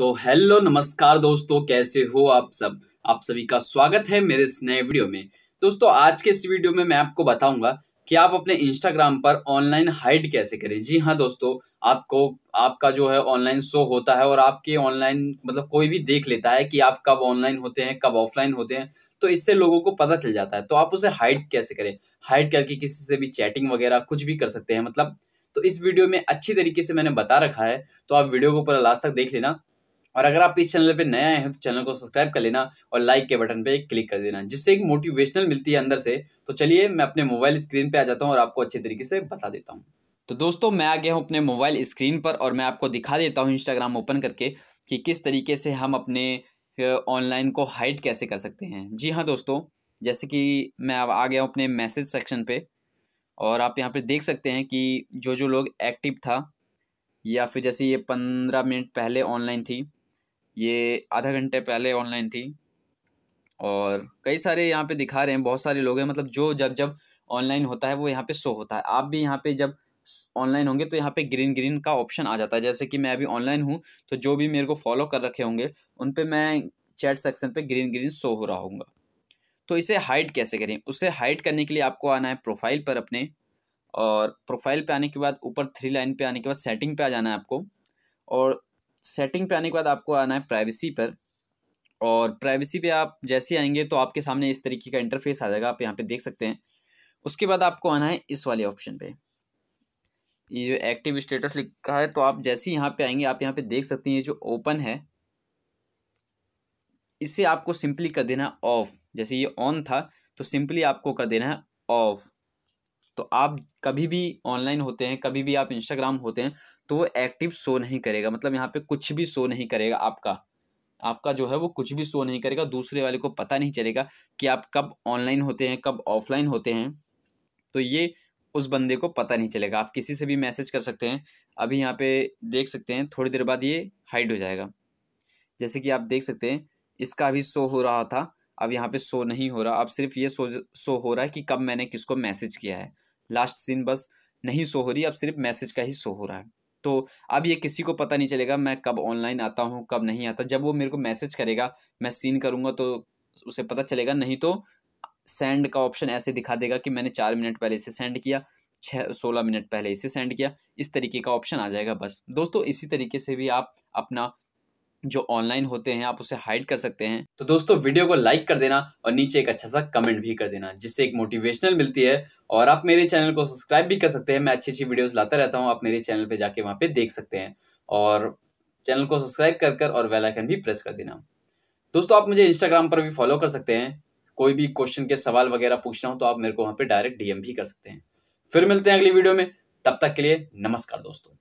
तो हेलो नमस्कार दोस्तों कैसे हो आप सब आप सभी का स्वागत है मेरे इस नए वीडियो में दोस्तों आज के इस वीडियो में मैं आपको बताऊंगा कि आप अपने इंस्टाग्राम पर ऑनलाइन हाइड कैसे करें जी हाँ दोस्तों आपको आपका जो है ऑनलाइन शो होता है और आपके ऑनलाइन मतलब कोई भी देख लेता है कि आप कब ऑनलाइन होते हैं कब ऑफलाइन होते हैं तो इससे लोगों को पता चल जाता है तो आप उसे हाइड कैसे करें हाइड करके किसी से भी चैटिंग वगैरह कुछ भी कर सकते हैं मतलब तो इस वीडियो में अच्छी तरीके से मैंने बता रखा है तो आप वीडियो को पूरा लास्ट तक देख लेना और अगर आप इस चैनल पे नए आए हैं तो चैनल को सब्सक्राइब कर लेना और लाइक के बटन पे क्लिक कर देना जिससे एक मोटिवेशनल मिलती है अंदर से तो चलिए मैं अपने मोबाइल स्क्रीन पे आ जाता हूँ और आपको अच्छे तरीके से बता देता हूँ तो दोस्तों मैं आ गया हूँ अपने मोबाइल स्क्रीन पर और मैं आपको दिखा देता हूँ इंस्टाग्राम ओपन करके कि किस तरीके से हम अपने ऑनलाइन को हाइड कैसे कर सकते हैं जी हाँ दोस्तों जैसे कि मैं अब आ गया हूँ अपने मैसेज सेक्शन पे और आप यहाँ पे देख सकते हैं कि जो जो लोग एक्टिव था या फिर जैसे ये पंद्रह मिनट पहले ऑनलाइन थी ये आधा घंटे पहले ऑनलाइन थी और कई सारे यहाँ पे दिखा रहे हैं बहुत सारे लोग हैं मतलब जो जब जब ऑनलाइन होता है वो यहाँ पे शो होता है आप भी यहाँ पे जब ऑनलाइन होंगे तो यहाँ पे ग्रीन ग्रीन का ऑप्शन आ जाता है जैसे कि मैं अभी ऑनलाइन हूँ तो जो भी मेरे को फॉलो कर रखे होंगे उन पर मैं चैट सेक्शन पर ग्रीन ग्रीन शो हो रहा होगा तो इसे हाइड कैसे करें उसे हाइड करने के लिए आपको आना है प्रोफाइल पर अपने और प्रोफाइल पे आने के बाद ऊपर थ्री लाइन पे आने के बाद सेटिंग पे आ जाना है आपको और सेटिंग पे आने के बाद आपको आना है प्राइवेसी पर और प्राइवेसी पे आप जैसे आएंगे तो आपके सामने इस तरीके का इंटरफेस आ जाएगा आप यहाँ पे देख सकते हैं उसके बाद आपको आना है इस वाले ऑप्शन पे ये जो एक्टिव स्टेटस लिखा है तो आप जैसे ही यहाँ पे आएंगे आप यहाँ पे देख सकते हैं ये जो ओपन है इसे आपको सिंपली कर देना ऑफ जैसे ये ऑन था तो सिंपली आपको कर देना है ऑफ तो आप कभी भी ऑनलाइन होते हैं कभी भी आप इंस्टाग्राम होते हैं तो वो एक्टिव शो नहीं करेगा मतलब यहाँ पे कुछ भी शो नहीं करेगा आपका आपका जो है वो कुछ भी शो नहीं करेगा दूसरे वाले को पता नहीं चलेगा कि आप कब ऑनलाइन होते हैं कब ऑफलाइन होते हैं तो ये उस बंदे को पता नहीं चलेगा आप किसी से भी मैसेज कर सकते हैं अभी यहाँ पे देख सकते हैं थोड़ी देर बाद ये हाइड हो जाएगा जैसे कि आप देख सकते हैं इसका अभी शो हो रहा था अब यहाँ पे शो नहीं हो रहा अब सिर्फ ये शो शो हो रहा है कि कब मैंने किसको मैसेज किया है लास्ट सीन बस नहीं शो हो रही अब सिर्फ मैसेज का ही शो हो रहा है तो अब ये किसी को पता नहीं चलेगा मैं कब ऑनलाइन आता हूँ कब नहीं आता जब वो मेरे को मैसेज करेगा मैं सीन करूँगा तो उसे पता चलेगा नहीं तो सेंड का ऑप्शन ऐसे दिखा देगा कि मैंने चार मिनट पहले इसे सेंड किया छः सोलह मिनट पहले इसे सेंड किया इस तरीके का ऑप्शन आ जाएगा बस दोस्तों इसी तरीके से भी आप अपना जो ऑनलाइन होते हैं आप उसे हाइड कर सकते हैं तो दोस्तों वीडियो को लाइक कर देना और नीचे एक अच्छा सा कमेंट भी कर देना जिससे एक मोटिवेशनल मिलती है और आप मेरे चैनल को सब्सक्राइब भी कर सकते हैं मैं अच्छी अच्छी वीडियोस लाता रहता हूँ आप मेरे चैनल पे जाके वहाँ पे देख सकते हैं और चैनल को सब्सक्राइब कर कर और वेलाइकन भी प्रेस कर देना दोस्तों आप मुझे इंस्टाग्राम पर भी फॉलो कर सकते हैं कोई भी क्वेश्चन के सवाल वगैरह पूछना हो तो आप मेरे को वहाँ पे डायरेक्ट डीएम भी कर सकते हैं फिर मिलते हैं अगली वीडियो में तब तक के लिए नमस्कार दोस्तों